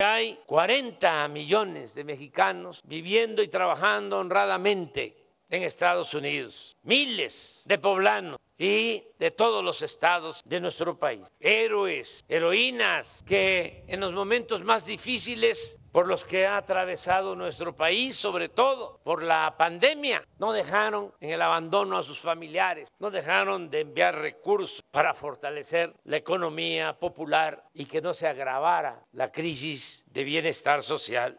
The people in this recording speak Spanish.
Hay 40 millones de mexicanos viviendo y trabajando honradamente en Estados Unidos, miles de poblanos y de todos los estados de nuestro país, héroes, heroínas que en los momentos más difíciles por los que ha atravesado nuestro país, sobre todo por la pandemia, no dejaron en el abandono a sus familiares, no dejaron de enviar recursos para fortalecer la economía popular y que no se agravara la crisis de bienestar social